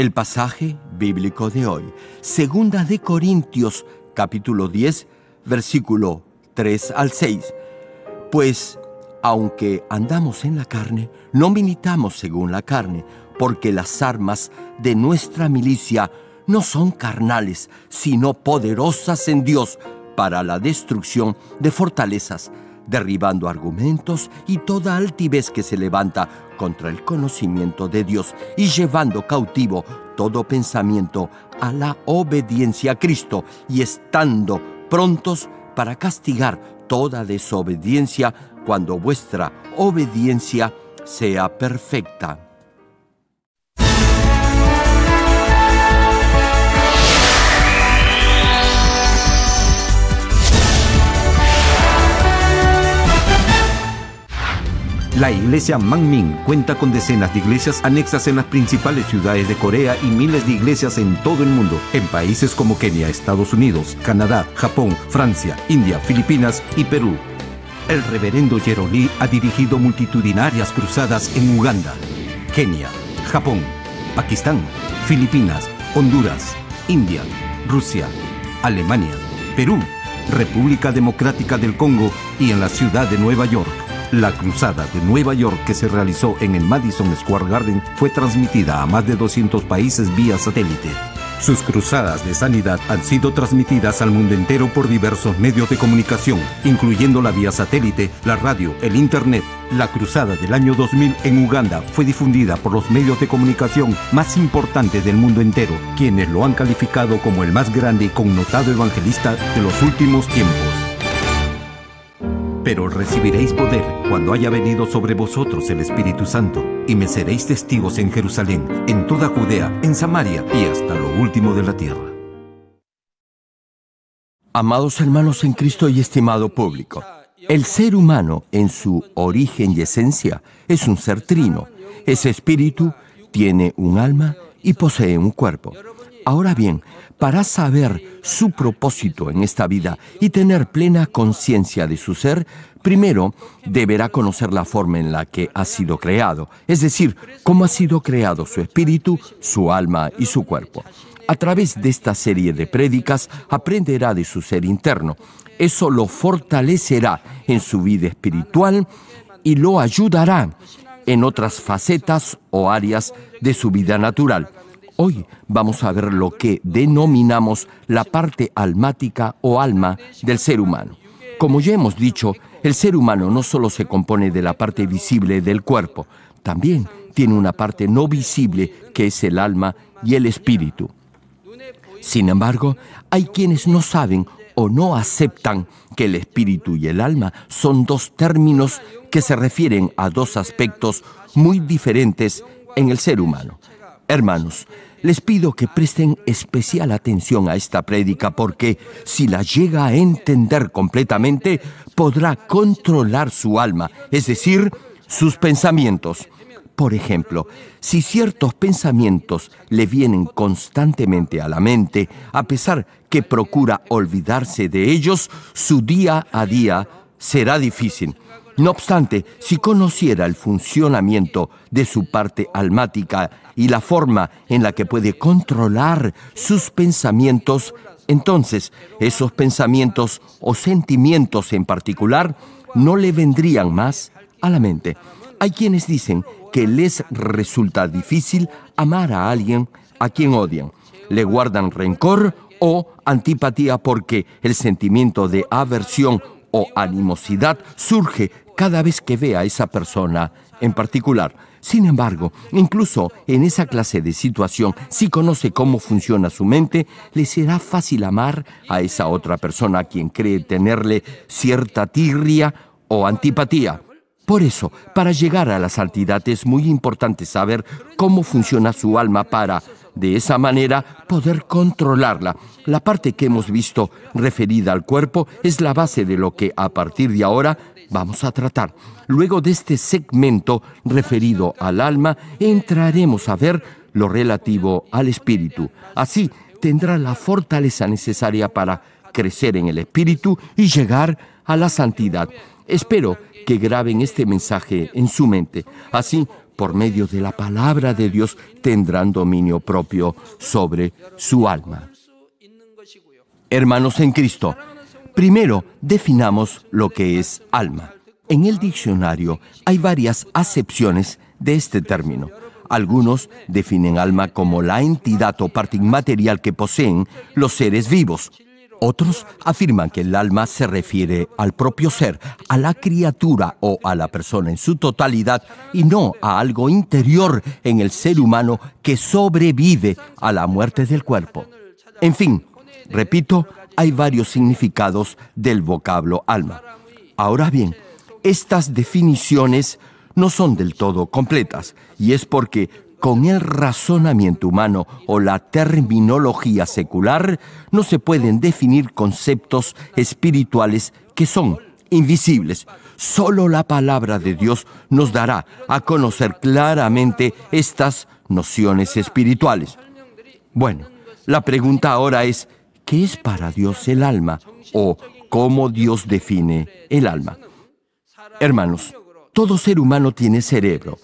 El pasaje bíblico de hoy, 2 de Corintios, capítulo 10, versículo 3 al 6. Pues, aunque andamos en la carne, no militamos según la carne, porque las armas de nuestra milicia no son carnales, sino poderosas en Dios para la destrucción de fortalezas, derribando argumentos y toda altivez que se levanta contra el conocimiento de Dios y llevando cautivo todo pensamiento a la obediencia a Cristo y estando prontos para castigar toda desobediencia cuando vuestra obediencia sea perfecta. La iglesia Min cuenta con decenas de iglesias anexas en las principales ciudades de Corea y miles de iglesias en todo el mundo, en países como Kenia, Estados Unidos, Canadá, Japón, Francia, India, Filipinas y Perú. El reverendo Jeroli ha dirigido multitudinarias cruzadas en Uganda, Kenia, Japón, Pakistán, Filipinas, Honduras, India, Rusia, Alemania, Perú, República Democrática del Congo y en la ciudad de Nueva York. La cruzada de Nueva York que se realizó en el Madison Square Garden fue transmitida a más de 200 países vía satélite. Sus cruzadas de sanidad han sido transmitidas al mundo entero por diversos medios de comunicación, incluyendo la vía satélite, la radio, el Internet. La cruzada del año 2000 en Uganda fue difundida por los medios de comunicación más importantes del mundo entero, quienes lo han calificado como el más grande y connotado evangelista de los últimos tiempos. Pero recibiréis poder cuando haya venido sobre vosotros el Espíritu Santo, y me seréis testigos en Jerusalén, en toda Judea, en Samaria y hasta lo último de la tierra. Amados hermanos en Cristo y estimado público, el ser humano en su origen y esencia es un ser trino, Ese espíritu, tiene un alma y posee un cuerpo. Ahora bien, para saber su propósito en esta vida y tener plena conciencia de su ser, primero deberá conocer la forma en la que ha sido creado, es decir, cómo ha sido creado su espíritu, su alma y su cuerpo. A través de esta serie de prédicas aprenderá de su ser interno. Eso lo fortalecerá en su vida espiritual y lo ayudará en otras facetas o áreas de su vida natural. Hoy vamos a ver lo que denominamos la parte almática o alma del ser humano. Como ya hemos dicho, el ser humano no solo se compone de la parte visible del cuerpo, también tiene una parte no visible que es el alma y el espíritu. Sin embargo, hay quienes no saben o no aceptan que el espíritu y el alma son dos términos que se refieren a dos aspectos muy diferentes en el ser humano. Hermanos, les pido que presten especial atención a esta prédica porque si la llega a entender completamente, podrá controlar su alma, es decir, sus pensamientos. Por ejemplo, si ciertos pensamientos le vienen constantemente a la mente, a pesar que procura olvidarse de ellos, su día a día será difícil. No obstante, si conociera el funcionamiento de su parte almática y la forma en la que puede controlar sus pensamientos, entonces esos pensamientos o sentimientos en particular no le vendrían más a la mente. Hay quienes dicen que les resulta difícil amar a alguien a quien odian. Le guardan rencor o antipatía porque el sentimiento de aversión o animosidad surge cada vez que ve a esa persona en particular. Sin embargo, incluso en esa clase de situación, si conoce cómo funciona su mente, le será fácil amar a esa otra persona a quien cree tenerle cierta tirria o antipatía. Por eso, para llegar a la santidad es muy importante saber cómo funciona su alma para de esa manera poder controlarla. La parte que hemos visto referida al cuerpo es la base de lo que a partir de ahora vamos a tratar. Luego de este segmento referido al alma, entraremos a ver lo relativo al espíritu. Así tendrá la fortaleza necesaria para crecer en el espíritu y llegar a la santidad. Espero que graben este mensaje en su mente. Así por medio de la palabra de Dios tendrán dominio propio sobre su alma. Hermanos en Cristo, primero definamos lo que es alma. En el diccionario hay varias acepciones de este término. Algunos definen alma como la entidad o parte inmaterial que poseen los seres vivos, otros afirman que el alma se refiere al propio ser, a la criatura o a la persona en su totalidad y no a algo interior en el ser humano que sobrevive a la muerte del cuerpo. En fin, repito, hay varios significados del vocablo alma. Ahora bien, estas definiciones no son del todo completas y es porque con el razonamiento humano o la terminología secular no se pueden definir conceptos espirituales que son invisibles. Solo la palabra de Dios nos dará a conocer claramente estas nociones espirituales. Bueno, la pregunta ahora es, ¿qué es para Dios el alma? ¿O cómo Dios define el alma? Hermanos, todo ser humano tiene cerebro,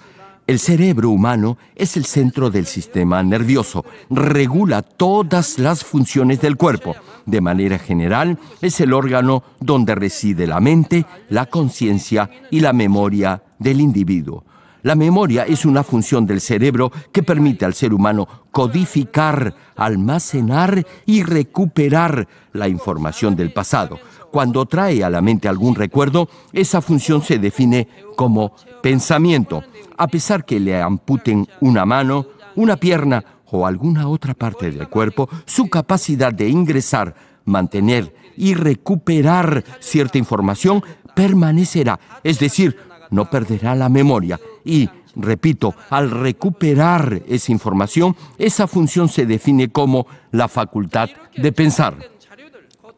el cerebro humano es el centro del sistema nervioso, regula todas las funciones del cuerpo. De manera general, es el órgano donde reside la mente, la conciencia y la memoria del individuo. La memoria es una función del cerebro que permite al ser humano codificar, almacenar y recuperar la información del pasado. Cuando trae a la mente algún recuerdo, esa función se define como pensamiento. A pesar que le amputen una mano, una pierna o alguna otra parte del cuerpo, su capacidad de ingresar, mantener y recuperar cierta información permanecerá, es decir, no perderá la memoria y, repito, al recuperar esa información, esa función se define como la facultad de pensar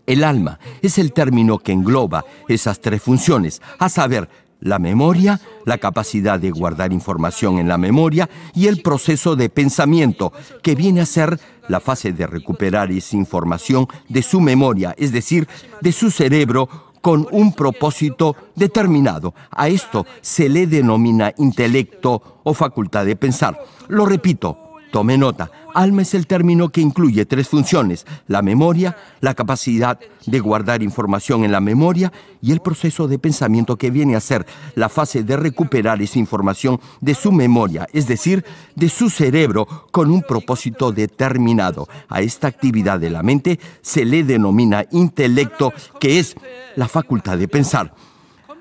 el alma. Es el término que engloba esas tres funciones, a saber, la memoria, la capacidad de guardar información en la memoria y el proceso de pensamiento, que viene a ser la fase de recuperar esa información de su memoria, es decir, de su cerebro con un propósito determinado. A esto se le denomina intelecto o facultad de pensar. Lo repito, Tome nota, alma es el término que incluye tres funciones, la memoria, la capacidad de guardar información en la memoria y el proceso de pensamiento que viene a ser la fase de recuperar esa información de su memoria, es decir, de su cerebro con un propósito determinado. A esta actividad de la mente se le denomina intelecto, que es la facultad de pensar.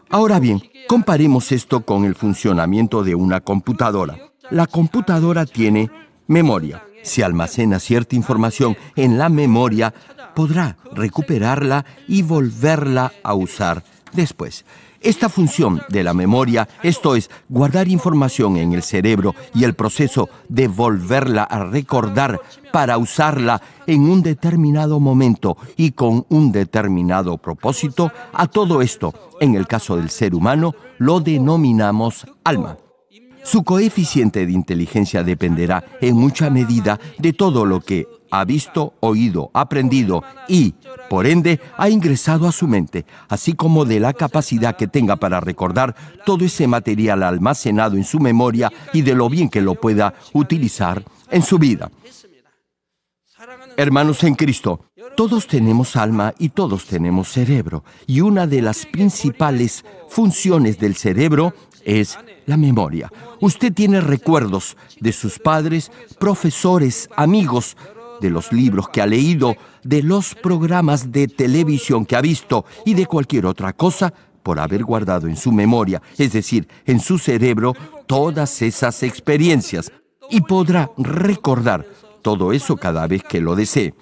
Ahora bien, comparemos esto con el funcionamiento de una computadora. La computadora tiene Memoria. Si almacena cierta información en la memoria, podrá recuperarla y volverla a usar después. Esta función de la memoria, esto es, guardar información en el cerebro y el proceso de volverla a recordar para usarla en un determinado momento y con un determinado propósito, a todo esto, en el caso del ser humano, lo denominamos alma. Su coeficiente de inteligencia dependerá en mucha medida de todo lo que ha visto, oído, aprendido y, por ende, ha ingresado a su mente, así como de la capacidad que tenga para recordar todo ese material almacenado en su memoria y de lo bien que lo pueda utilizar en su vida. Hermanos en Cristo, todos tenemos alma y todos tenemos cerebro, y una de las principales funciones del cerebro es la memoria. Usted tiene recuerdos de sus padres, profesores, amigos, de los libros que ha leído, de los programas de televisión que ha visto y de cualquier otra cosa por haber guardado en su memoria, es decir, en su cerebro, todas esas experiencias. Y podrá recordar todo eso cada vez que lo desee.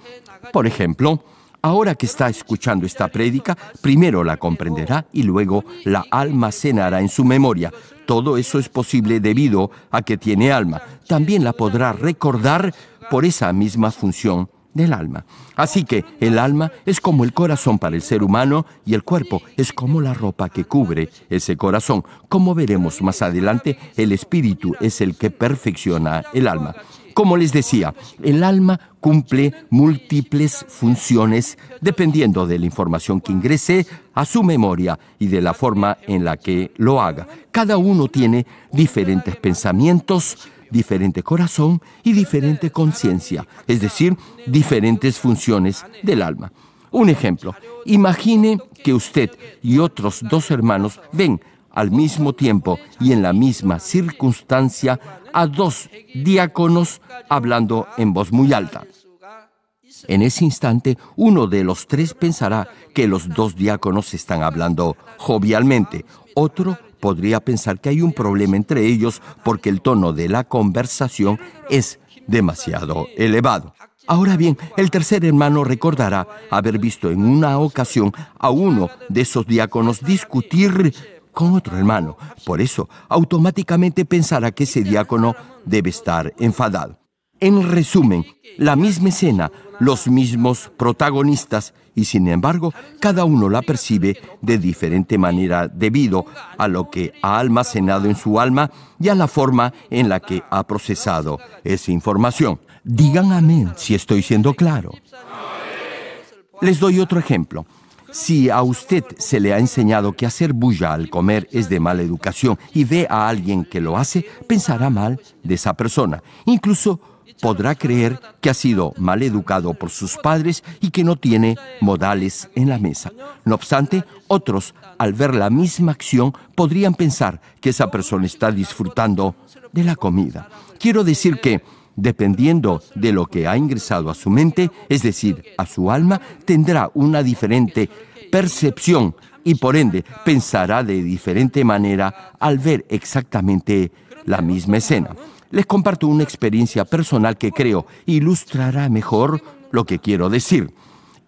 Por ejemplo, Ahora que está escuchando esta prédica, primero la comprenderá y luego la almacenará en su memoria. Todo eso es posible debido a que tiene alma. También la podrá recordar por esa misma función del alma. Así que el alma es como el corazón para el ser humano y el cuerpo es como la ropa que cubre ese corazón. Como veremos más adelante, el espíritu es el que perfecciona el alma. Como les decía, el alma cumple múltiples funciones dependiendo de la información que ingrese a su memoria y de la forma en la que lo haga. Cada uno tiene diferentes pensamientos, diferente corazón y diferente conciencia, es decir, diferentes funciones del alma. Un ejemplo, imagine que usted y otros dos hermanos ven al mismo tiempo y en la misma circunstancia a dos diáconos hablando en voz muy alta. En ese instante, uno de los tres pensará que los dos diáconos están hablando jovialmente. Otro podría pensar que hay un problema entre ellos porque el tono de la conversación es demasiado elevado. Ahora bien, el tercer hermano recordará haber visto en una ocasión a uno de esos diáconos discutir con otro hermano. Por eso, automáticamente pensará que ese diácono debe estar enfadado. En resumen, la misma escena, los mismos protagonistas, y sin embargo, cada uno la percibe de diferente manera debido a lo que ha almacenado en su alma y a la forma en la que ha procesado esa información. Digan amén si estoy siendo claro. Les doy otro ejemplo. Si a usted se le ha enseñado que hacer bulla al comer es de mala educación y ve a alguien que lo hace, pensará mal de esa persona. Incluso podrá creer que ha sido mal educado por sus padres y que no tiene modales en la mesa. No obstante, otros, al ver la misma acción, podrían pensar que esa persona está disfrutando de la comida. Quiero decir que dependiendo de lo que ha ingresado a su mente, es decir, a su alma, tendrá una diferente percepción y por ende pensará de diferente manera al ver exactamente la misma escena. Les comparto una experiencia personal que creo ilustrará mejor lo que quiero decir.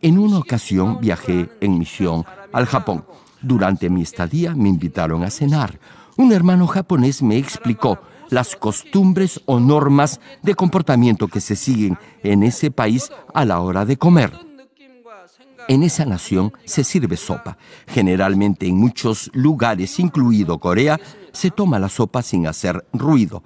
En una ocasión viajé en misión al Japón. Durante mi estadía me invitaron a cenar. Un hermano japonés me explicó las costumbres o normas de comportamiento que se siguen en ese país a la hora de comer. En esa nación se sirve sopa. Generalmente en muchos lugares, incluido Corea, se toma la sopa sin hacer ruido.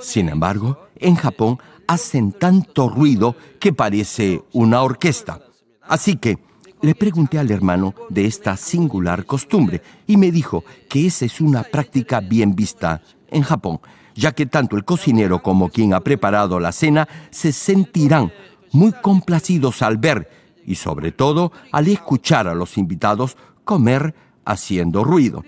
Sin embargo, en Japón hacen tanto ruido que parece una orquesta. Así que le pregunté al hermano de esta singular costumbre y me dijo que esa es una práctica bien vista en Japón ya que tanto el cocinero como quien ha preparado la cena se sentirán muy complacidos al ver y sobre todo al escuchar a los invitados comer haciendo ruido.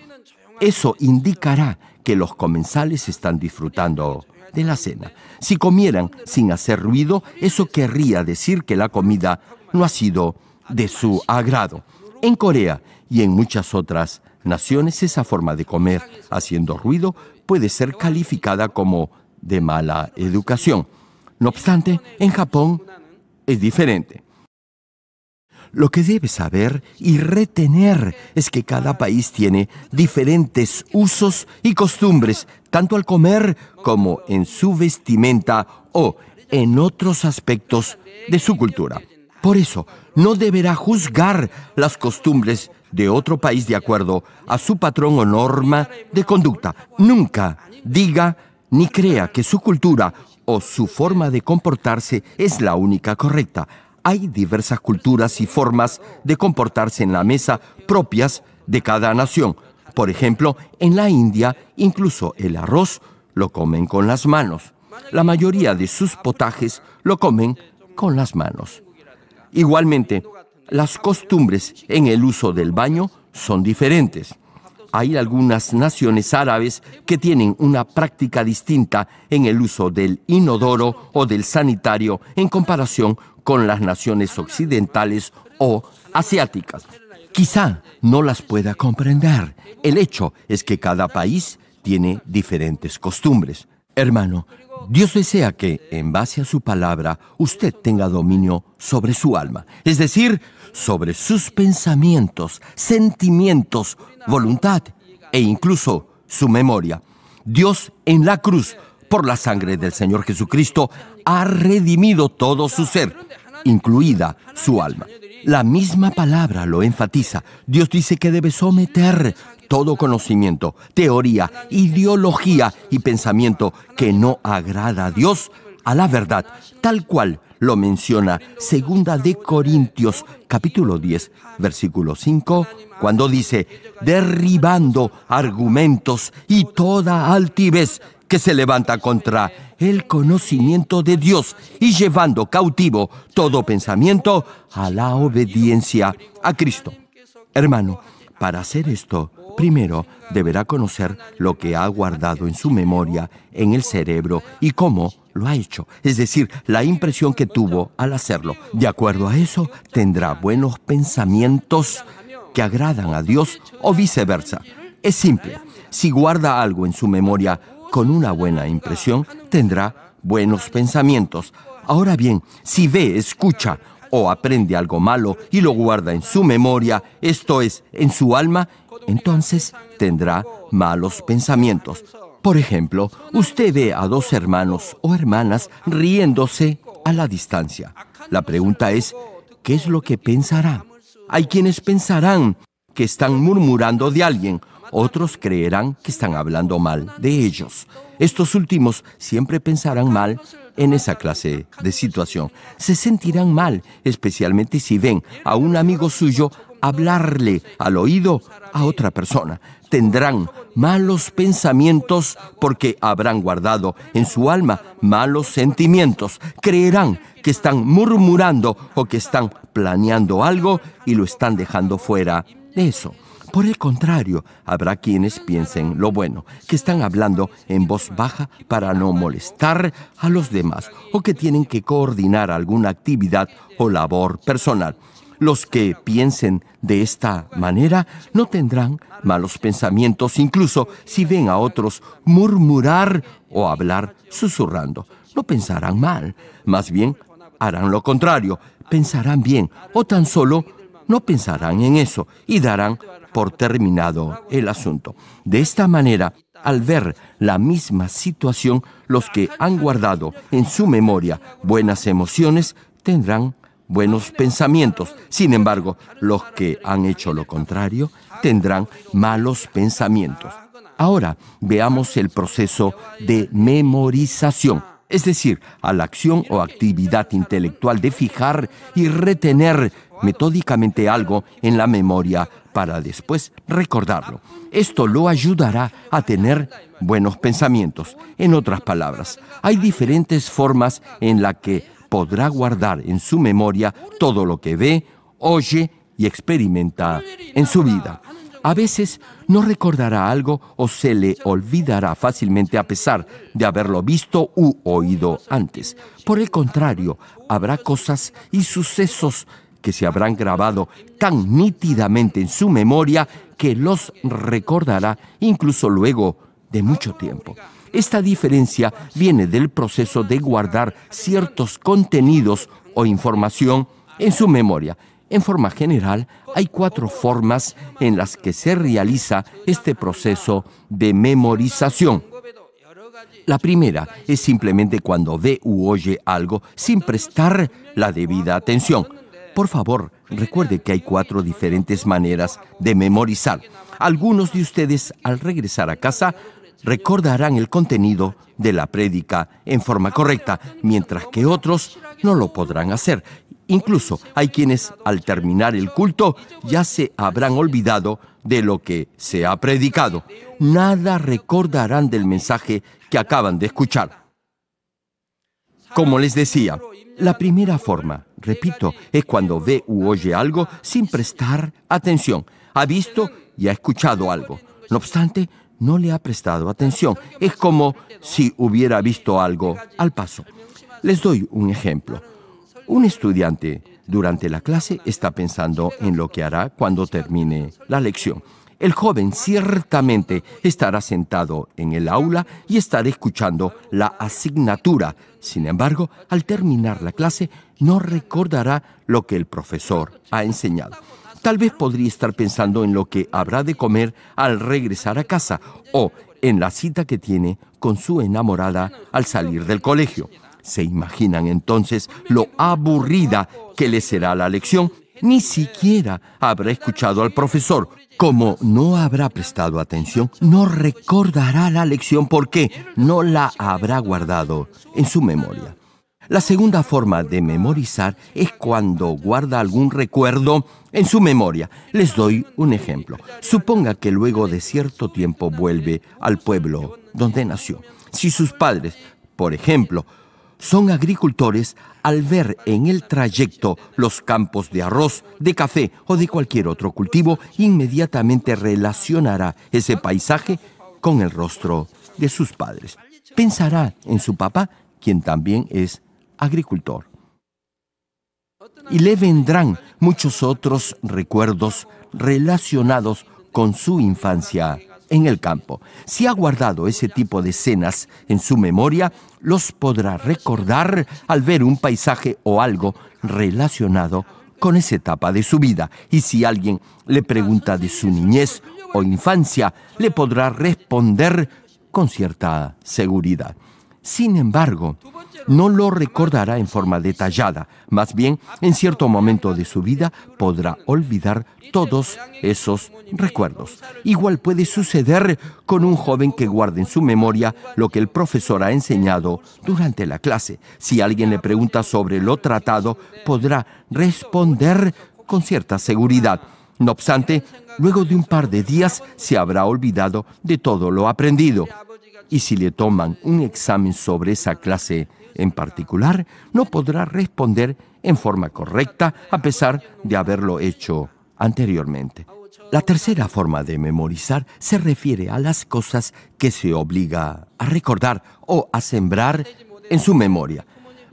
Eso indicará que los comensales están disfrutando de la cena. Si comieran sin hacer ruido, eso querría decir que la comida no ha sido de su agrado. En Corea y en muchas otras naciones, esa forma de comer haciendo ruido puede ser calificada como de mala educación. No obstante, en Japón es diferente. Lo que debes saber y retener es que cada país tiene diferentes usos y costumbres, tanto al comer como en su vestimenta o en otros aspectos de su cultura. Por eso, no deberá juzgar las costumbres de otro país de acuerdo a su patrón o norma de conducta. Nunca diga ni crea que su cultura o su forma de comportarse es la única correcta. Hay diversas culturas y formas de comportarse en la mesa propias de cada nación. Por ejemplo, en la India incluso el arroz lo comen con las manos. La mayoría de sus potajes lo comen con las manos. Igualmente, las costumbres en el uso del baño son diferentes. Hay algunas naciones árabes que tienen una práctica distinta en el uso del inodoro o del sanitario en comparación con las naciones occidentales o asiáticas. Quizá no las pueda comprender. El hecho es que cada país tiene diferentes costumbres. Hermano, Dios desea que, en base a su palabra, usted tenga dominio sobre su alma, es decir, sobre sus pensamientos, sentimientos, voluntad e incluso su memoria. Dios en la cruz, por la sangre del Señor Jesucristo, ha redimido todo su ser, incluida su alma. La misma palabra lo enfatiza. Dios dice que debe someter todo conocimiento, teoría, ideología y pensamiento que no agrada a Dios a la verdad, tal cual lo menciona Segunda de Corintios capítulo 10 versículo 5 cuando dice derribando argumentos y toda altivez que se levanta contra el conocimiento de Dios y llevando cautivo todo pensamiento a la obediencia a Cristo. Hermano, para hacer esto, primero deberá conocer lo que ha guardado en su memoria, en el cerebro y cómo lo ha hecho, es decir, la impresión que tuvo al hacerlo. De acuerdo a eso, tendrá buenos pensamientos que agradan a Dios o viceversa. Es simple, si guarda algo en su memoria con una buena impresión, tendrá buenos pensamientos. Ahora bien, si ve, escucha o aprende algo malo y lo guarda en su memoria, esto es, en su alma, entonces tendrá malos pensamientos. Por ejemplo, usted ve a dos hermanos o hermanas riéndose a la distancia. La pregunta es, ¿qué es lo que pensará? Hay quienes pensarán que están murmurando de alguien, otros creerán que están hablando mal de ellos. Estos últimos siempre pensarán mal en esa clase de situación. Se sentirán mal, especialmente si ven a un amigo suyo hablarle al oído a otra persona. Tendrán malos pensamientos porque habrán guardado en su alma malos sentimientos. Creerán que están murmurando o que están planeando algo y lo están dejando fuera de eso. Por el contrario, habrá quienes piensen lo bueno, que están hablando en voz baja para no molestar a los demás o que tienen que coordinar alguna actividad o labor personal. Los que piensen de esta manera no tendrán malos pensamientos, incluso si ven a otros murmurar o hablar susurrando. No pensarán mal, más bien harán lo contrario, pensarán bien o tan solo no pensarán en eso y darán por terminado el asunto. De esta manera, al ver la misma situación, los que han guardado en su memoria buenas emociones tendrán buenos pensamientos. Sin embargo, los que han hecho lo contrario tendrán malos pensamientos. Ahora veamos el proceso de memorización, es decir, a la acción o actividad intelectual de fijar y retener metódicamente algo en la memoria para después recordarlo. Esto lo ayudará a tener buenos pensamientos. En otras palabras, hay diferentes formas en las que podrá guardar en su memoria todo lo que ve, oye y experimenta en su vida. A veces no recordará algo o se le olvidará fácilmente a pesar de haberlo visto u oído antes. Por el contrario, habrá cosas y sucesos que se habrán grabado tan nítidamente en su memoria que los recordará incluso luego de mucho tiempo. Esta diferencia viene del proceso de guardar ciertos contenidos o información en su memoria. En forma general, hay cuatro formas en las que se realiza este proceso de memorización. La primera es simplemente cuando ve u oye algo sin prestar la debida atención. Por favor, recuerde que hay cuatro diferentes maneras de memorizar. Algunos de ustedes al regresar a casa recordarán el contenido de la prédica en forma correcta, mientras que otros no lo podrán hacer. Incluso hay quienes al terminar el culto ya se habrán olvidado de lo que se ha predicado. Nada recordarán del mensaje que acaban de escuchar. Como les decía, la primera forma, repito, es cuando ve u oye algo sin prestar atención. Ha visto y ha escuchado algo. No obstante, no le ha prestado atención. Es como si hubiera visto algo al paso. Les doy un ejemplo. Un estudiante durante la clase está pensando en lo que hará cuando termine la lección. El joven ciertamente estará sentado en el aula y estará escuchando la asignatura. Sin embargo, al terminar la clase, no recordará lo que el profesor ha enseñado. Tal vez podría estar pensando en lo que habrá de comer al regresar a casa o en la cita que tiene con su enamorada al salir del colegio. Se imaginan entonces lo aburrida que le será la lección. Ni siquiera habrá escuchado al profesor. Como no habrá prestado atención, no recordará la lección porque no la habrá guardado en su memoria. La segunda forma de memorizar es cuando guarda algún recuerdo en su memoria. Les doy un ejemplo. Suponga que luego de cierto tiempo vuelve al pueblo donde nació. Si sus padres, por ejemplo, son agricultores, al ver en el trayecto los campos de arroz, de café o de cualquier otro cultivo, inmediatamente relacionará ese paisaje con el rostro de sus padres. Pensará en su papá, quien también es agricultor. Y le vendrán muchos otros recuerdos relacionados con su infancia en el campo. Si ha guardado ese tipo de escenas en su memoria, los podrá recordar al ver un paisaje o algo relacionado con esa etapa de su vida. Y si alguien le pregunta de su niñez o infancia, le podrá responder con cierta seguridad. Sin embargo, no lo recordará en forma detallada, más bien en cierto momento de su vida podrá olvidar todos esos recuerdos. Igual puede suceder con un joven que guarde en su memoria lo que el profesor ha enseñado durante la clase. Si alguien le pregunta sobre lo tratado, podrá responder con cierta seguridad. No obstante, luego de un par de días se habrá olvidado de todo lo aprendido y si le toman un examen sobre esa clase en particular, no podrá responder en forma correcta a pesar de haberlo hecho anteriormente. La tercera forma de memorizar se refiere a las cosas que se obliga a recordar o a sembrar en su memoria.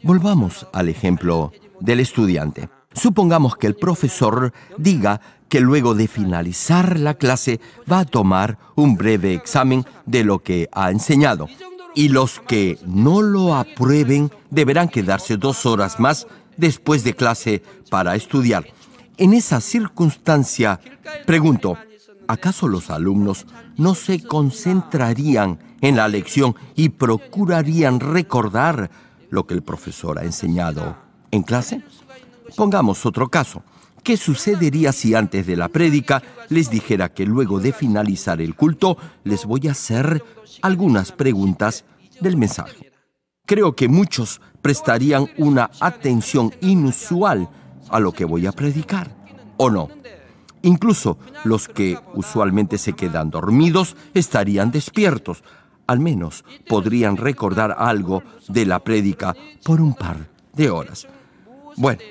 Volvamos al ejemplo del estudiante. Supongamos que el profesor diga que luego de finalizar la clase va a tomar un breve examen de lo que ha enseñado. Y los que no lo aprueben deberán quedarse dos horas más después de clase para estudiar. En esa circunstancia, pregunto, ¿acaso los alumnos no se concentrarían en la lección y procurarían recordar lo que el profesor ha enseñado en clase? Pongamos otro caso. ¿Qué sucedería si antes de la prédica les dijera que luego de finalizar el culto les voy a hacer algunas preguntas del mensaje? Creo que muchos prestarían una atención inusual a lo que voy a predicar, ¿o no? Incluso los que usualmente se quedan dormidos estarían despiertos. Al menos podrían recordar algo de la prédica por un par de horas. Bueno,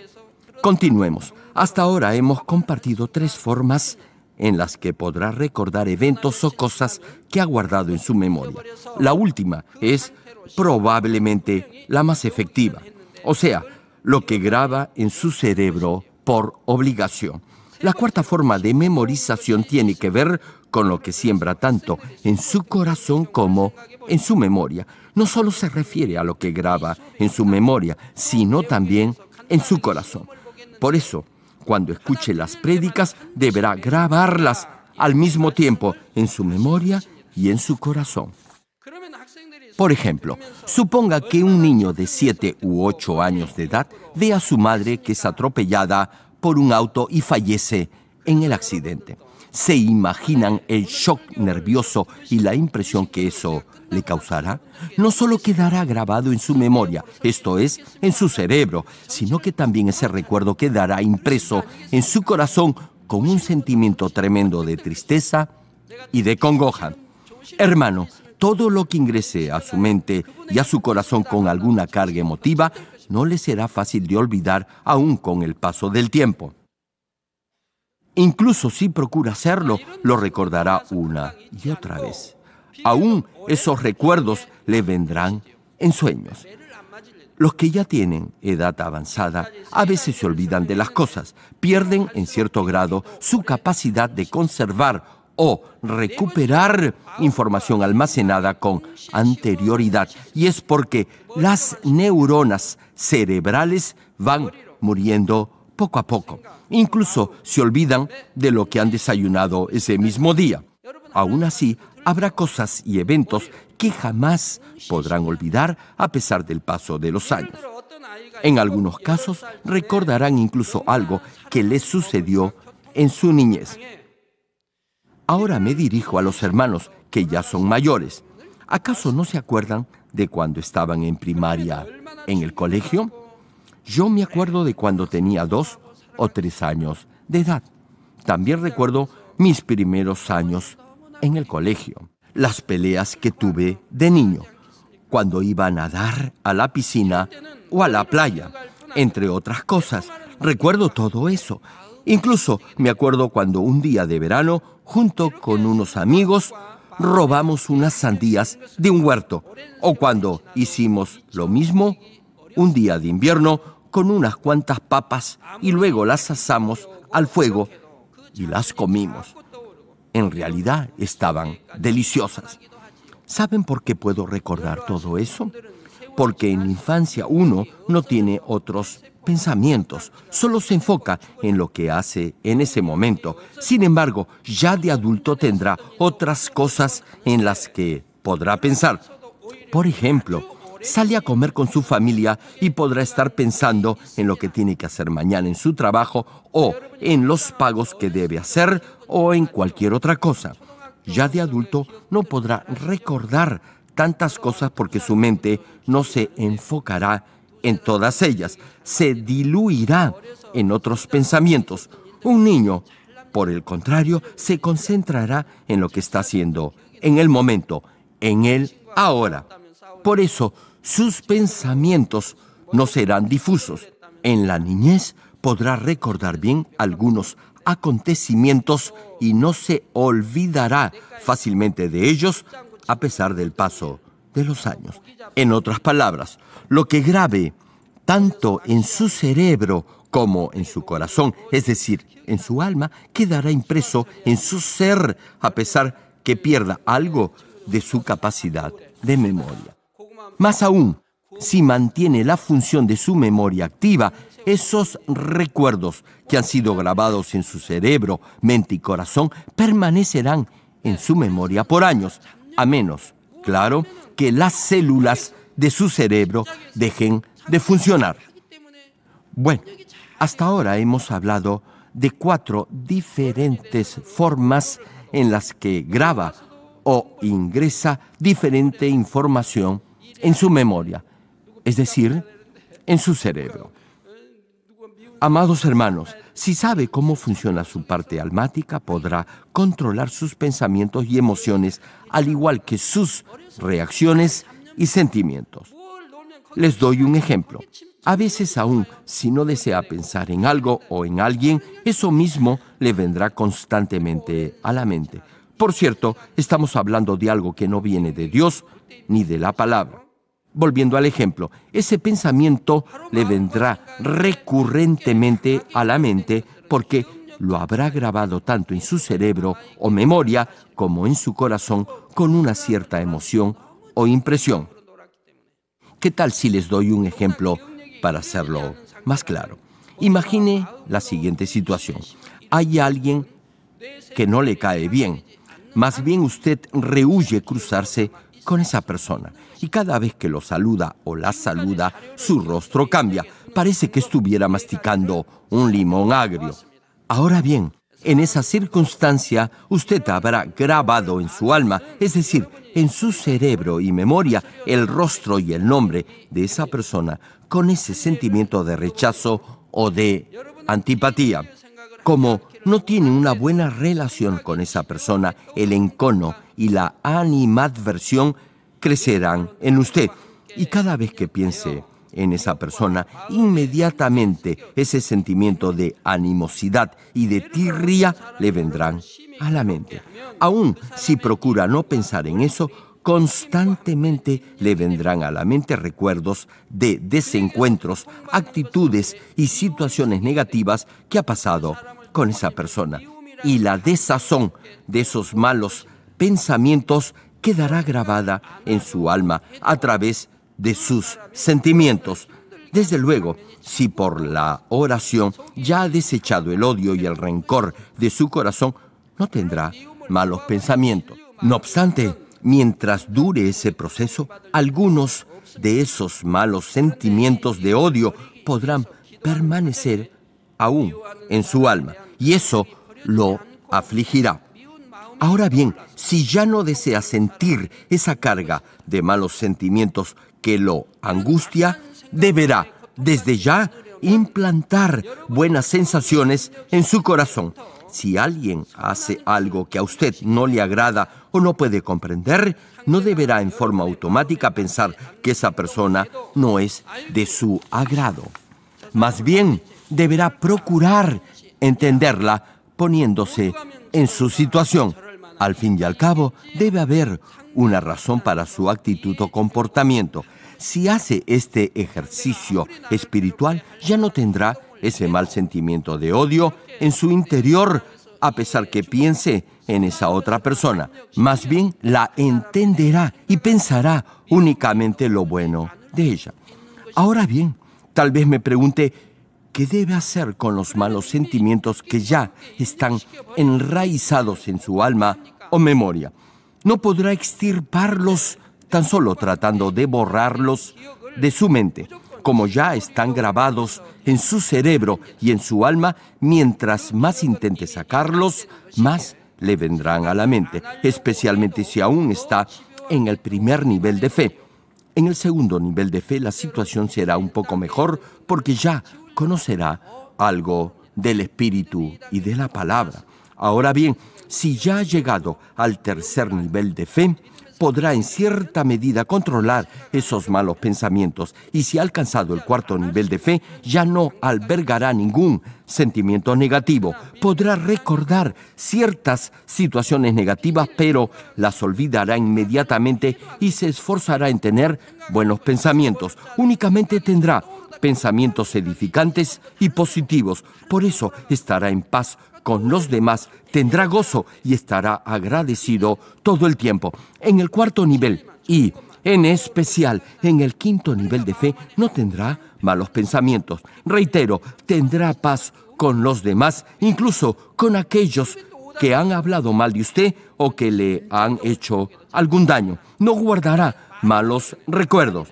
Continuemos. Hasta ahora hemos compartido tres formas en las que podrá recordar eventos o cosas que ha guardado en su memoria. La última es probablemente la más efectiva, o sea, lo que graba en su cerebro por obligación. La cuarta forma de memorización tiene que ver con lo que siembra tanto en su corazón como en su memoria. No solo se refiere a lo que graba en su memoria, sino también en su corazón. Por eso, cuando escuche las prédicas, deberá grabarlas al mismo tiempo en su memoria y en su corazón. Por ejemplo, suponga que un niño de 7 u 8 años de edad ve a su madre que es atropellada por un auto y fallece en el accidente se imaginan el shock nervioso y la impresión que eso le causará, no solo quedará grabado en su memoria, esto es, en su cerebro, sino que también ese recuerdo quedará impreso en su corazón con un sentimiento tremendo de tristeza y de congoja. Hermano, todo lo que ingrese a su mente y a su corazón con alguna carga emotiva no le será fácil de olvidar aún con el paso del tiempo. Incluso si procura hacerlo, lo recordará una y otra vez. Aún esos recuerdos le vendrán en sueños. Los que ya tienen edad avanzada a veces se olvidan de las cosas, pierden en cierto grado su capacidad de conservar o recuperar información almacenada con anterioridad. Y es porque las neuronas cerebrales van muriendo poco a poco. Incluso se olvidan de lo que han desayunado ese mismo día. Aún así, habrá cosas y eventos que jamás podrán olvidar a pesar del paso de los años. En algunos casos recordarán incluso algo que les sucedió en su niñez. Ahora me dirijo a los hermanos que ya son mayores. ¿Acaso no se acuerdan de cuando estaban en primaria en el colegio? Yo me acuerdo de cuando tenía dos o tres años de edad. También recuerdo mis primeros años en el colegio, las peleas que tuve de niño, cuando iba a nadar a la piscina o a la playa, entre otras cosas. Recuerdo todo eso. Incluso me acuerdo cuando un día de verano, junto con unos amigos, robamos unas sandías de un huerto, o cuando hicimos lo mismo un día de invierno con unas cuantas papas y luego las asamos al fuego y las comimos. En realidad estaban deliciosas. ¿Saben por qué puedo recordar todo eso? Porque en infancia uno no tiene otros pensamientos, solo se enfoca en lo que hace en ese momento. Sin embargo, ya de adulto tendrá otras cosas en las que podrá pensar. Por ejemplo, sale a comer con su familia y podrá estar pensando en lo que tiene que hacer mañana en su trabajo o en los pagos que debe hacer o en cualquier otra cosa. Ya de adulto no podrá recordar tantas cosas porque su mente no se enfocará en todas ellas, se diluirá en otros pensamientos. Un niño, por el contrario, se concentrará en lo que está haciendo, en el momento, en el ahora. Por eso, sus pensamientos no serán difusos. En la niñez podrá recordar bien algunos acontecimientos y no se olvidará fácilmente de ellos a pesar del paso de los años. En otras palabras, lo que grave tanto en su cerebro como en su corazón, es decir, en su alma, quedará impreso en su ser a pesar que pierda algo de su capacidad de memoria. Más aún, si mantiene la función de su memoria activa, esos recuerdos que han sido grabados en su cerebro, mente y corazón permanecerán en su memoria por años, a menos, claro, que las células de su cerebro dejen de funcionar. Bueno, hasta ahora hemos hablado de cuatro diferentes formas en las que graba o ingresa diferente información en su memoria, es decir, en su cerebro. Amados hermanos, si sabe cómo funciona su parte almática, podrá controlar sus pensamientos y emociones, al igual que sus reacciones y sentimientos. Les doy un ejemplo. A veces aún, si no desea pensar en algo o en alguien, eso mismo le vendrá constantemente a la mente. Por cierto, estamos hablando de algo que no viene de Dios ni de la palabra. Volviendo al ejemplo, ese pensamiento le vendrá recurrentemente a la mente porque lo habrá grabado tanto en su cerebro o memoria como en su corazón con una cierta emoción o impresión. ¿Qué tal si les doy un ejemplo para hacerlo más claro? Imagine la siguiente situación. Hay alguien que no le cae bien. Más bien usted rehuye cruzarse con esa persona. Y cada vez que lo saluda o la saluda, su rostro cambia. Parece que estuviera masticando un limón agrio. Ahora bien, en esa circunstancia usted habrá grabado en su alma, es decir, en su cerebro y memoria, el rostro y el nombre de esa persona con ese sentimiento de rechazo o de antipatía como no tiene una buena relación con esa persona, el encono y la animadversión crecerán en usted. Y cada vez que piense en esa persona, inmediatamente ese sentimiento de animosidad y de tirria le vendrán a la mente. Aún si procura no pensar en eso, constantemente le vendrán a la mente recuerdos de desencuentros, actitudes y situaciones negativas que ha pasado con esa persona. Y la desazón de esos malos pensamientos quedará grabada en su alma a través de sus sentimientos. Desde luego, si por la oración ya ha desechado el odio y el rencor de su corazón, no tendrá malos pensamientos. No obstante, mientras dure ese proceso, algunos de esos malos sentimientos de odio podrán permanecer aún en su alma y eso lo afligirá. Ahora bien, si ya no desea sentir esa carga de malos sentimientos que lo angustia, deberá desde ya implantar buenas sensaciones en su corazón si alguien hace algo que a usted no le agrada o no puede comprender, no deberá en forma automática pensar que esa persona no es de su agrado. Más bien, deberá procurar entenderla poniéndose en su situación. Al fin y al cabo, debe haber una razón para su actitud o comportamiento. Si hace este ejercicio espiritual, ya no tendrá ese mal sentimiento de odio en su interior a pesar que piense en esa otra persona. Más bien la entenderá y pensará únicamente lo bueno de ella. Ahora bien, tal vez me pregunte, ¿qué debe hacer con los malos sentimientos que ya están enraizados en su alma o memoria? No podrá extirparlos tan solo tratando de borrarlos de su mente como ya están grabados en su cerebro y en su alma, mientras más intente sacarlos, más le vendrán a la mente, especialmente si aún está en el primer nivel de fe. En el segundo nivel de fe la situación será un poco mejor porque ya conocerá algo del Espíritu y de la palabra. Ahora bien, si ya ha llegado al tercer nivel de fe, podrá en cierta medida controlar esos malos pensamientos y si ha alcanzado el cuarto nivel de fe, ya no albergará ningún sentimiento negativo. Podrá recordar ciertas situaciones negativas, pero las olvidará inmediatamente y se esforzará en tener buenos pensamientos. Únicamente tendrá pensamientos edificantes y positivos. Por eso estará en paz con los demás, tendrá gozo y estará agradecido todo el tiempo. En el cuarto nivel y en especial en el quinto nivel de fe, no tendrá malos pensamientos. Reitero, tendrá paz con los demás, incluso con aquellos que han hablado mal de usted o que le han hecho algún daño. No guardará malos recuerdos.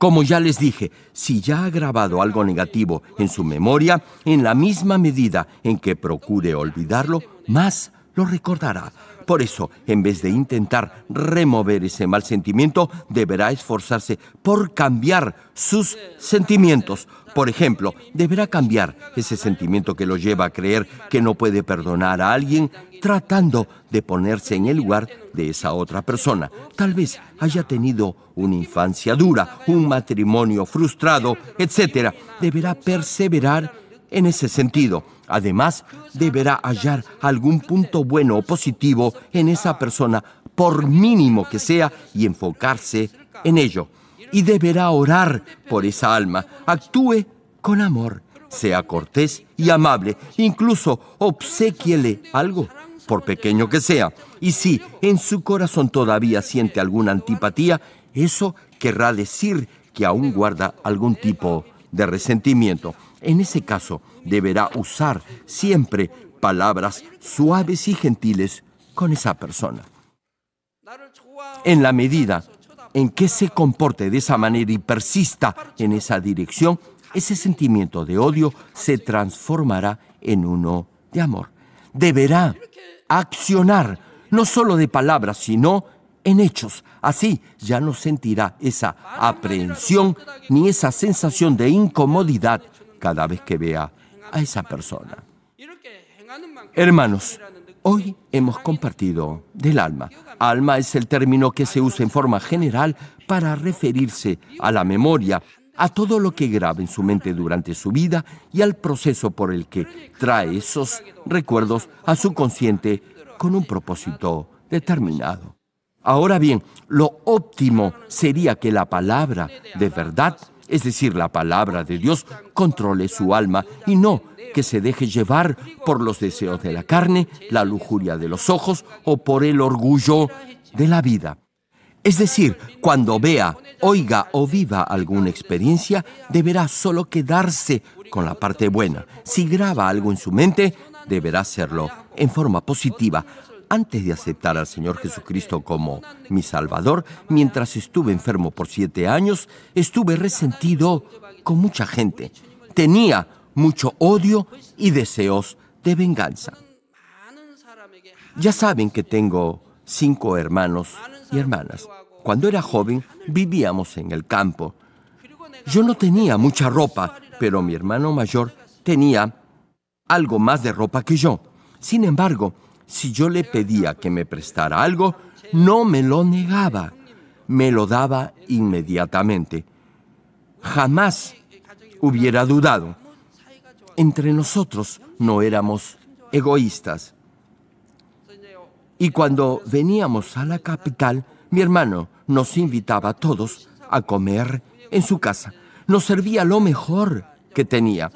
Como ya les dije, si ya ha grabado algo negativo en su memoria, en la misma medida en que procure olvidarlo, más lo recordará. Por eso, en vez de intentar remover ese mal sentimiento, deberá esforzarse por cambiar sus sentimientos. Por ejemplo, deberá cambiar ese sentimiento que lo lleva a creer que no puede perdonar a alguien tratando de ponerse en el lugar de esa otra persona. Tal vez haya tenido una infancia dura, un matrimonio frustrado, etc. Deberá perseverar en ese sentido. Además, deberá hallar algún punto bueno o positivo en esa persona, por mínimo que sea, y enfocarse en ello. Y deberá orar por esa alma. Actúe con amor. Sea cortés y amable. Incluso obsequiele algo, por pequeño que sea. Y si en su corazón todavía siente alguna antipatía, eso querrá decir que aún guarda algún tipo de resentimiento. En ese caso, deberá usar siempre palabras suaves y gentiles con esa persona. En la medida en que se comporte de esa manera y persista en esa dirección, ese sentimiento de odio se transformará en uno de amor. Deberá accionar no solo de palabras, sino en hechos. Así ya no sentirá esa aprehensión ni esa sensación de incomodidad cada vez que vea a esa persona. Hermanos, hoy hemos compartido del alma. Alma es el término que se usa en forma general para referirse a la memoria, a todo lo que graba en su mente durante su vida y al proceso por el que trae esos recuerdos a su consciente con un propósito determinado. Ahora bien, lo óptimo sería que la palabra de verdad es decir, la palabra de Dios, controle su alma y no que se deje llevar por los deseos de la carne, la lujuria de los ojos o por el orgullo de la vida. Es decir, cuando vea, oiga o viva alguna experiencia, deberá solo quedarse con la parte buena. Si graba algo en su mente, deberá hacerlo en forma positiva, antes de aceptar al Señor Jesucristo como mi Salvador, mientras estuve enfermo por siete años, estuve resentido con mucha gente. Tenía mucho odio y deseos de venganza. Ya saben que tengo cinco hermanos y hermanas. Cuando era joven vivíamos en el campo. Yo no tenía mucha ropa, pero mi hermano mayor tenía algo más de ropa que yo. Sin embargo, si yo le pedía que me prestara algo, no me lo negaba, me lo daba inmediatamente. Jamás hubiera dudado. Entre nosotros no éramos egoístas. Y cuando veníamos a la capital, mi hermano nos invitaba a todos a comer en su casa. Nos servía lo mejor que tenía.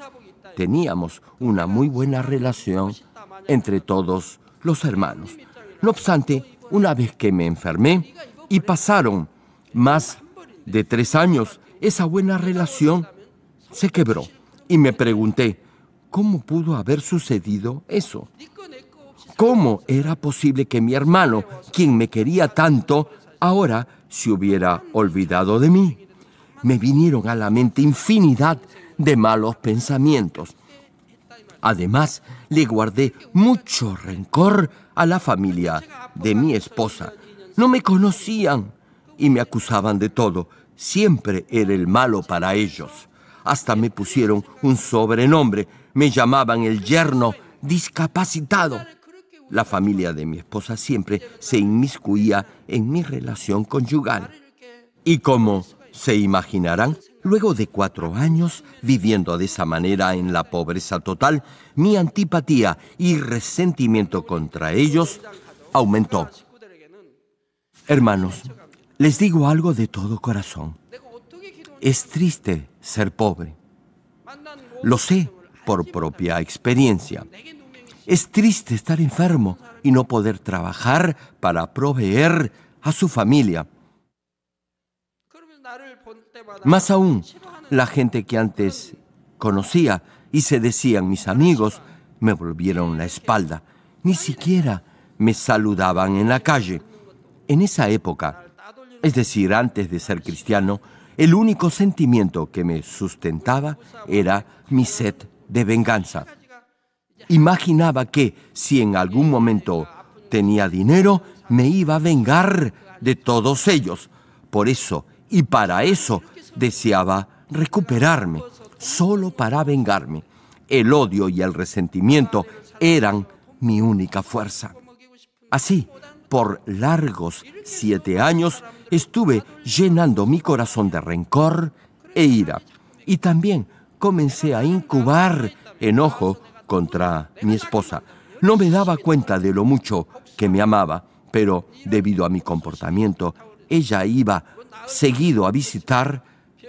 Teníamos una muy buena relación entre todos los hermanos. No obstante, una vez que me enfermé y pasaron más de tres años, esa buena relación se quebró y me pregunté, ¿cómo pudo haber sucedido eso? ¿Cómo era posible que mi hermano, quien me quería tanto, ahora se hubiera olvidado de mí? Me vinieron a la mente infinidad de malos pensamientos. Además, le guardé mucho rencor a la familia de mi esposa. No me conocían y me acusaban de todo. Siempre era el malo para ellos. Hasta me pusieron un sobrenombre. Me llamaban el yerno discapacitado. La familia de mi esposa siempre se inmiscuía en mi relación conyugal. Y como se imaginarán, Luego de cuatro años viviendo de esa manera en la pobreza total, mi antipatía y resentimiento contra ellos aumentó. Hermanos, les digo algo de todo corazón. Es triste ser pobre. Lo sé por propia experiencia. Es triste estar enfermo y no poder trabajar para proveer a su familia. Más aún, la gente que antes conocía y se decían mis amigos me volvieron la espalda. Ni siquiera me saludaban en la calle. En esa época, es decir, antes de ser cristiano, el único sentimiento que me sustentaba era mi sed de venganza. Imaginaba que si en algún momento tenía dinero, me iba a vengar de todos ellos. Por eso y para eso deseaba recuperarme solo para vengarme. El odio y el resentimiento eran mi única fuerza. Así, por largos siete años, estuve llenando mi corazón de rencor e ira. Y también comencé a incubar enojo contra mi esposa. No me daba cuenta de lo mucho que me amaba, pero debido a mi comportamiento, ella iba seguido a visitar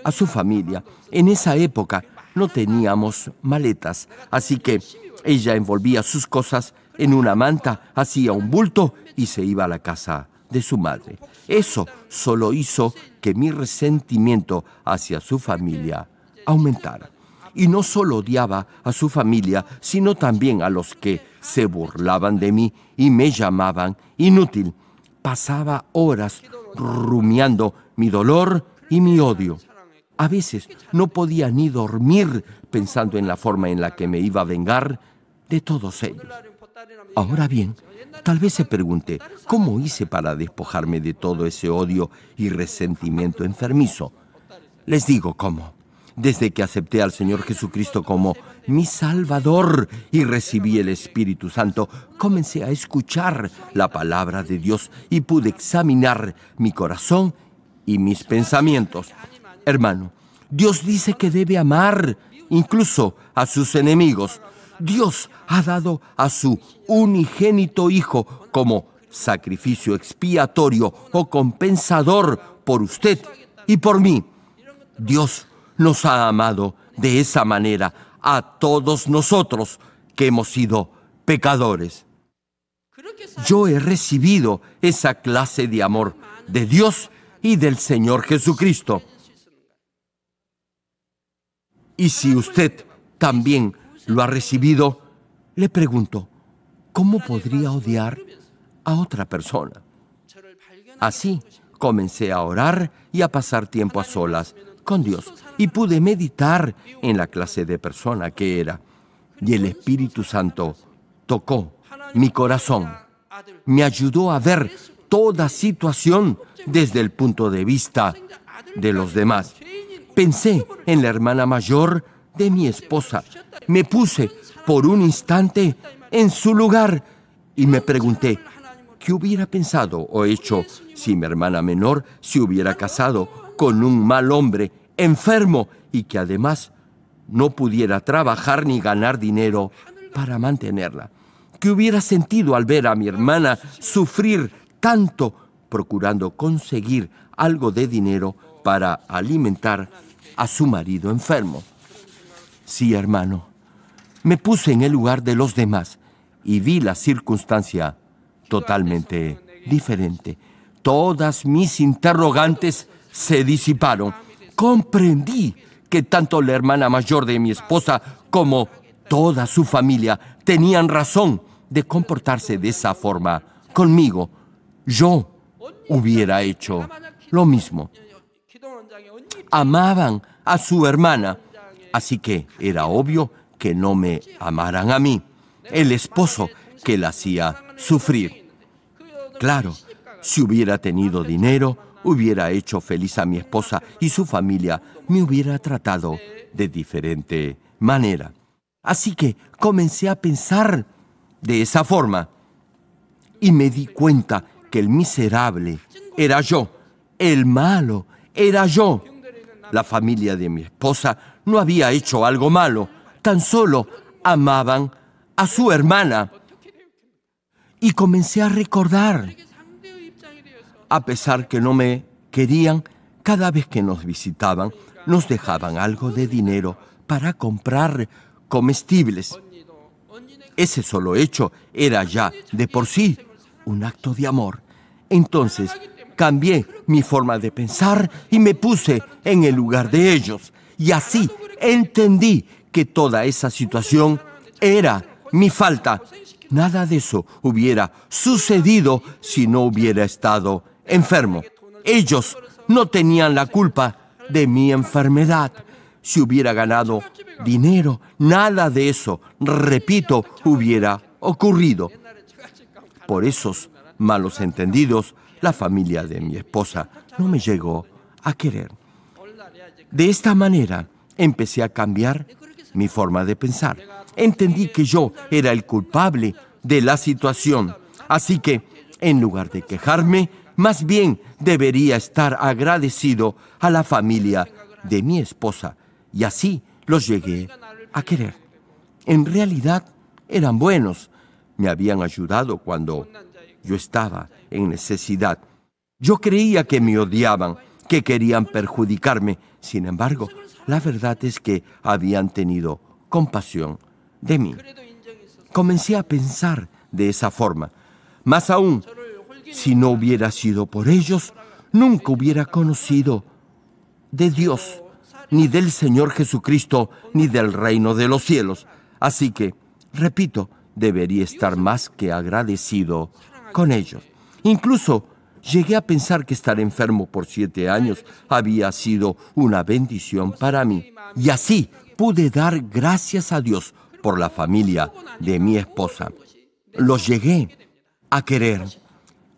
a su familia. En esa época no teníamos maletas, así que ella envolvía sus cosas en una manta, hacía un bulto y se iba a la casa de su madre. Eso solo hizo que mi resentimiento hacia su familia aumentara. Y no solo odiaba a su familia, sino también a los que se burlaban de mí y me llamaban inútil. Pasaba horas rumiando mi dolor y mi odio. A veces no podía ni dormir pensando en la forma en la que me iba a vengar de todos ellos. Ahora bien, tal vez se pregunte, ¿cómo hice para despojarme de todo ese odio y resentimiento enfermizo? Les digo cómo. Desde que acepté al Señor Jesucristo como mi Salvador y recibí el Espíritu Santo, comencé a escuchar la palabra de Dios y pude examinar mi corazón y mis pensamientos hermano. Dios dice que debe amar incluso a sus enemigos. Dios ha dado a su unigénito Hijo como sacrificio expiatorio o compensador por usted y por mí. Dios nos ha amado de esa manera a todos nosotros que hemos sido pecadores. Yo he recibido esa clase de amor de Dios y del Señor Jesucristo. Y si usted también lo ha recibido, le pregunto, ¿cómo podría odiar a otra persona? Así comencé a orar y a pasar tiempo a solas con Dios y pude meditar en la clase de persona que era. Y el Espíritu Santo tocó mi corazón, me ayudó a ver toda situación desde el punto de vista de los demás Pensé en la hermana mayor de mi esposa. Me puse por un instante en su lugar y me pregunté, ¿qué hubiera pensado o hecho si mi hermana menor se hubiera casado con un mal hombre, enfermo y que además no pudiera trabajar ni ganar dinero para mantenerla? ¿Qué hubiera sentido al ver a mi hermana sufrir tanto procurando conseguir algo de dinero para alimentar a su marido enfermo. Sí, hermano, me puse en el lugar de los demás y vi la circunstancia totalmente diferente. Todas mis interrogantes se disiparon. Comprendí que tanto la hermana mayor de mi esposa como toda su familia tenían razón de comportarse de esa forma conmigo. Yo hubiera hecho lo mismo amaban a su hermana, así que era obvio que no me amaran a mí, el esposo que la hacía sufrir. Claro, si hubiera tenido dinero, hubiera hecho feliz a mi esposa y su familia me hubiera tratado de diferente manera. Así que comencé a pensar de esa forma y me di cuenta que el miserable era yo, el malo era yo. La familia de mi esposa no había hecho algo malo, tan solo amaban a su hermana. Y comencé a recordar, a pesar que no me querían, cada vez que nos visitaban, nos dejaban algo de dinero para comprar comestibles. Ese solo hecho era ya, de por sí, un acto de amor. Entonces, Cambié mi forma de pensar y me puse en el lugar de ellos. Y así entendí que toda esa situación era mi falta. Nada de eso hubiera sucedido si no hubiera estado enfermo. Ellos no tenían la culpa de mi enfermedad. Si hubiera ganado dinero, nada de eso, repito, hubiera ocurrido. Por esos malos entendidos, la familia de mi esposa no me llegó a querer. De esta manera empecé a cambiar mi forma de pensar. Entendí que yo era el culpable de la situación. Así que, en lugar de quejarme, más bien debería estar agradecido a la familia de mi esposa. Y así los llegué a querer. En realidad eran buenos. Me habían ayudado cuando yo estaba en necesidad. Yo creía que me odiaban, que querían perjudicarme. Sin embargo, la verdad es que habían tenido compasión de mí. Comencé a pensar de esa forma. Más aún, si no hubiera sido por ellos, nunca hubiera conocido de Dios, ni del Señor Jesucristo, ni del reino de los cielos. Así que, repito, debería estar más que agradecido con ellos. Incluso llegué a pensar que estar enfermo por siete años había sido una bendición para mí. Y así pude dar gracias a Dios por la familia de mi esposa. Los llegué a querer.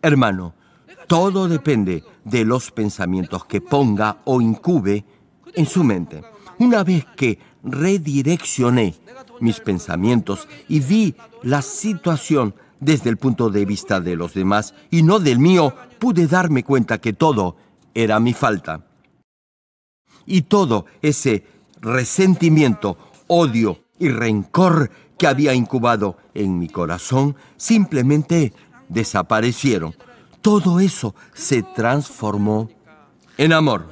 Hermano, todo depende de los pensamientos que ponga o incube en su mente. Una vez que redireccioné mis pensamientos y vi la situación desde el punto de vista de los demás y no del mío, pude darme cuenta que todo era mi falta. Y todo ese resentimiento, odio y rencor que había incubado en mi corazón simplemente desaparecieron. Todo eso se transformó en amor.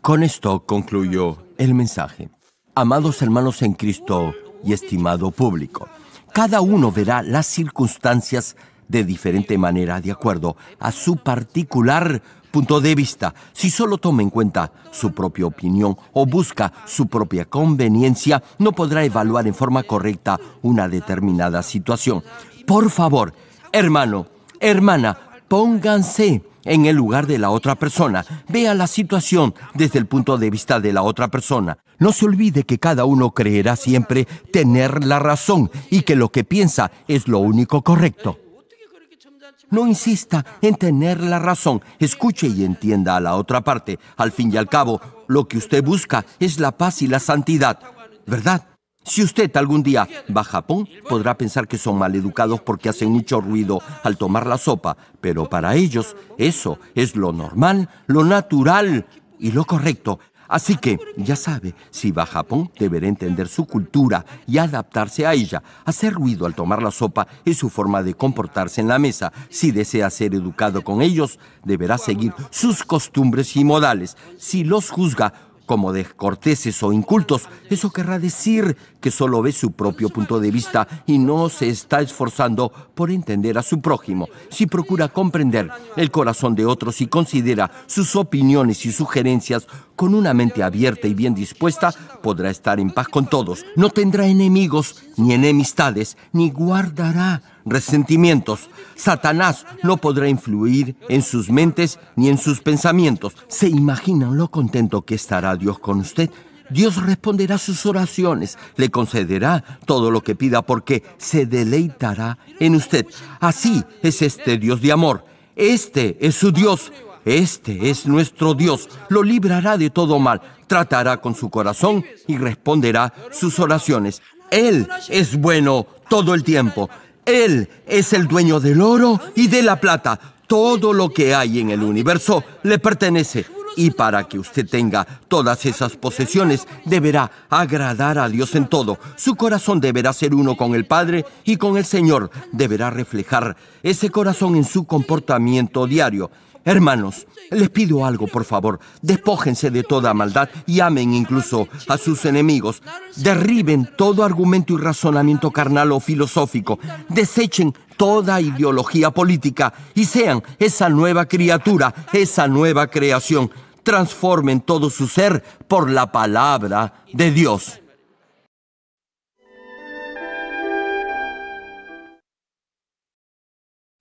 Con esto concluyó el mensaje. Amados hermanos en Cristo y estimado público, cada uno verá las circunstancias de diferente manera de acuerdo a su particular punto de vista. Si solo toma en cuenta su propia opinión o busca su propia conveniencia, no podrá evaluar en forma correcta una determinada situación. Por favor, hermano, hermana, pónganse en el lugar de la otra persona. Vea la situación desde el punto de vista de la otra persona. No se olvide que cada uno creerá siempre tener la razón y que lo que piensa es lo único correcto. No insista en tener la razón. Escuche y entienda a la otra parte. Al fin y al cabo, lo que usted busca es la paz y la santidad. ¿Verdad? Si usted algún día va a Japón, podrá pensar que son maleducados porque hacen mucho ruido al tomar la sopa, pero para ellos eso es lo normal, lo natural y lo correcto. Así que, ya sabe, si va a Japón, deberá entender su cultura y adaptarse a ella. Hacer ruido al tomar la sopa es su forma de comportarse en la mesa. Si desea ser educado con ellos, deberá seguir sus costumbres y modales. Si los juzga, como descorteses o incultos, eso querrá decir que solo ve su propio punto de vista y no se está esforzando por entender a su prójimo. Si procura comprender el corazón de otros y considera sus opiniones y sugerencias con una mente abierta y bien dispuesta, podrá estar en paz con todos. No tendrá enemigos ni enemistades, ni guardará resentimientos. Satanás no podrá influir en sus mentes ni en sus pensamientos. ¿Se imaginan lo contento que estará Dios con usted? Dios responderá sus oraciones, le concederá todo lo que pida porque se deleitará en usted. Así es este Dios de amor. Este es su Dios. Este es nuestro Dios, lo librará de todo mal, tratará con su corazón y responderá sus oraciones. Él es bueno todo el tiempo. Él es el dueño del oro y de la plata. Todo lo que hay en el universo le pertenece. Y para que usted tenga todas esas posesiones, deberá agradar a Dios en todo. Su corazón deberá ser uno con el Padre y con el Señor. Deberá reflejar ese corazón en su comportamiento diario. Hermanos, les pido algo, por favor. Despójense de toda maldad y amen incluso a sus enemigos. Derriben todo argumento y razonamiento carnal o filosófico. Desechen toda ideología política y sean esa nueva criatura, esa nueva creación. Transformen todo su ser por la palabra de Dios.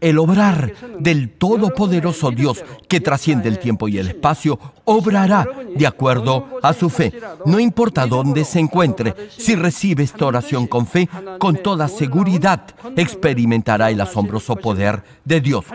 el obrar del Todopoderoso Dios que trasciende el tiempo y el espacio, obrará de acuerdo a su fe. No importa dónde se encuentre, si recibe esta oración con fe, con toda seguridad experimentará el asombroso poder de Dios.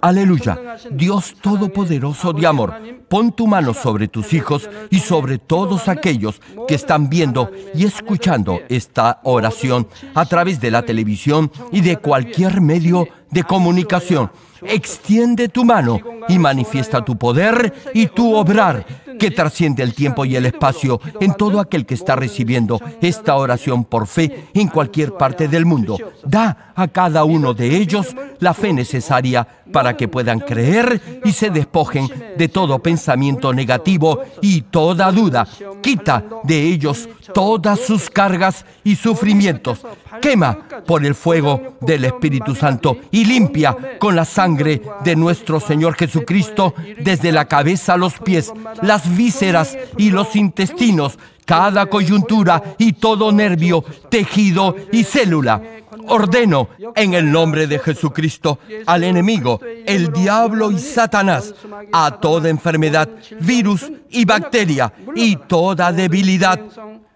Aleluya. Dios Todopoderoso de amor, pon tu mano sobre tus hijos y sobre todos aquellos que están viendo y escuchando esta oración a través de la televisión y de cualquier medio de comunicación. Extiende tu mano y manifiesta tu poder y tu obrar que trasciende el tiempo y el espacio en todo aquel que está recibiendo esta oración por fe en cualquier parte del mundo. Da a cada uno de ellos la fe necesaria para que puedan creer y se despojen de todo pensamiento negativo y toda duda. Quita de ellos todas sus cargas y sufrimientos. Quema por el fuego del Espíritu Santo y limpia con la sangre de nuestro Señor Jesucristo desde la cabeza a los pies las vísceras y los intestinos, cada coyuntura y todo nervio, tejido y célula. Ordeno en el nombre de Jesucristo al enemigo, el diablo y Satanás, a toda enfermedad, virus y bacteria y toda debilidad.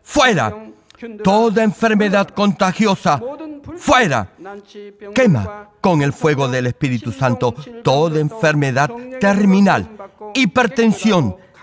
Fuera. Toda enfermedad contagiosa, fuera. Quema con el fuego del Espíritu Santo toda enfermedad terminal, hipertensión,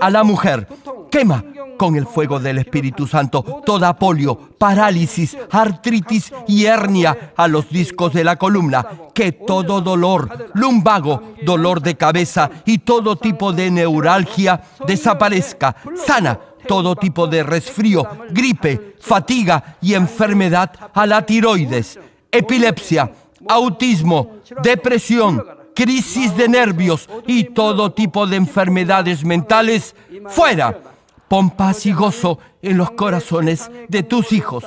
a la mujer. Quema con el fuego del Espíritu Santo toda polio, parálisis, artritis y hernia a los discos de la columna. Que todo dolor, lumbago, dolor de cabeza y todo tipo de neuralgia desaparezca. Sana todo tipo de resfrío, gripe, fatiga y enfermedad a la tiroides, epilepsia, autismo, depresión crisis de nervios y todo tipo de enfermedades mentales fuera. Pon paz y gozo en los corazones de tus hijos.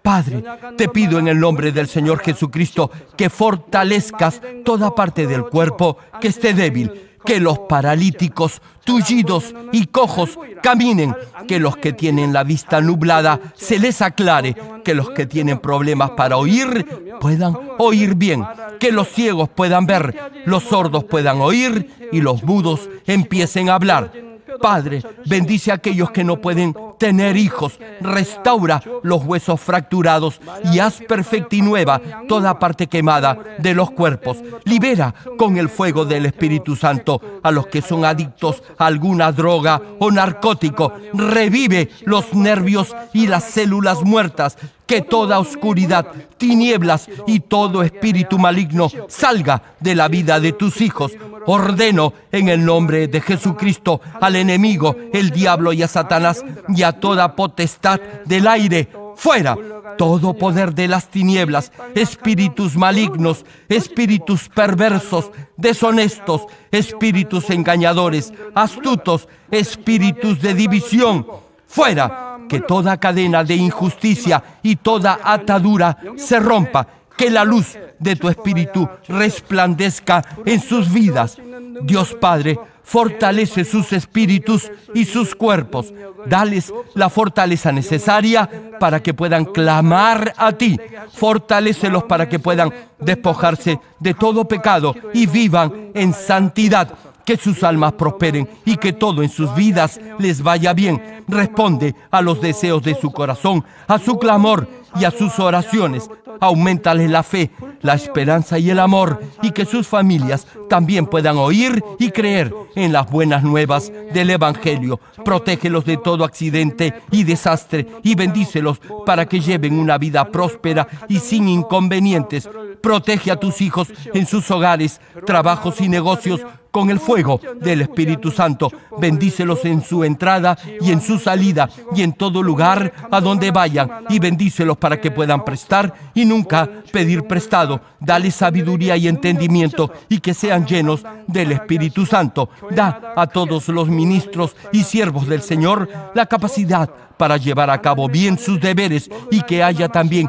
Padre, te pido en el nombre del Señor Jesucristo que fortalezcas toda parte del cuerpo que esté débil que los paralíticos, tullidos y cojos caminen, que los que tienen la vista nublada se les aclare, que los que tienen problemas para oír puedan oír bien, que los ciegos puedan ver, los sordos puedan oír y los mudos empiecen a hablar Padre, bendice a aquellos que no pueden tener hijos, restaura los huesos fracturados y haz perfecta y nueva toda parte quemada de los cuerpos. Libera con el fuego del Espíritu Santo a los que son adictos a alguna droga o narcótico. Revive los nervios y las células muertas que toda oscuridad, tinieblas y todo espíritu maligno salga de la vida de tus hijos. Ordeno en el nombre de Jesucristo al enemigo, el diablo y a Satanás y a toda potestad del aire. Fuera todo poder de las tinieblas, espíritus malignos, espíritus perversos, deshonestos, espíritus engañadores, astutos, espíritus de división. Fuera que toda cadena de injusticia y toda atadura se rompa que la luz de tu espíritu resplandezca en sus vidas. Dios Padre, fortalece sus espíritus y sus cuerpos. Dales la fortaleza necesaria para que puedan clamar a ti. Fortalécelos para que puedan despojarse de todo pecado y vivan en santidad que sus almas prosperen y que todo en sus vidas les vaya bien. Responde a los deseos de su corazón, a su clamor y a sus oraciones. Aumentales la fe, la esperanza y el amor y que sus familias también puedan oír y creer en las buenas nuevas del Evangelio. Protégelos de todo accidente y desastre y bendícelos para que lleven una vida próspera y sin inconvenientes. Protege a tus hijos en sus hogares, trabajos y negocios con el fuego del Espíritu Santo. Bendícelos en su entrada y en su salida y en todo lugar a donde vayan y bendícelos para que puedan prestar y nunca pedir prestado. Dale sabiduría y entendimiento y que sean llenos del Espíritu Santo. Da a todos los ministros y siervos del Señor la capacidad para llevar a cabo bien sus deberes y que haya también